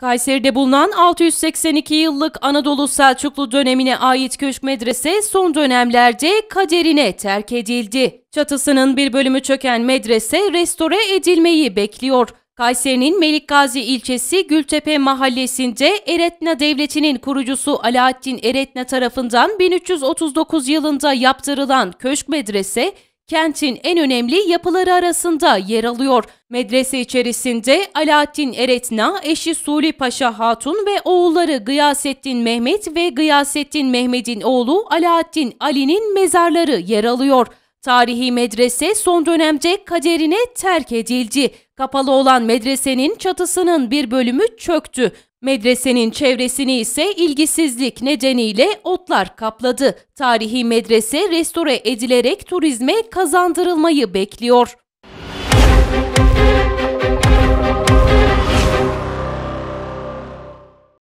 Kayseri'de bulunan 682 yıllık Anadolu Selçuklu dönemine ait köşk medrese son dönemlerde kaderine terk edildi. Çatısının bir bölümü çöken medrese restore edilmeyi bekliyor. Kayseri'nin Melikgazi ilçesi Gültepe mahallesinde Eretna Devleti'nin kurucusu Alaaddin Eretna tarafından 1339 yılında yaptırılan köşk medrese kentin en önemli yapıları arasında yer alıyor. Medrese içerisinde Alaaddin Eretna, eşi Suli Paşa Hatun ve oğulları Gıyasettin Mehmet ve Gıyasettin Mehmet'in oğlu Alaaddin Ali'nin mezarları yer alıyor. Tarihi medrese son dönemde kaderine terk edildi. Kapalı olan medresenin çatısının bir bölümü çöktü. Medresenin çevresini ise ilgisizlik nedeniyle otlar kapladı. Tarihi medrese restore edilerek turizme kazandırılmayı bekliyor.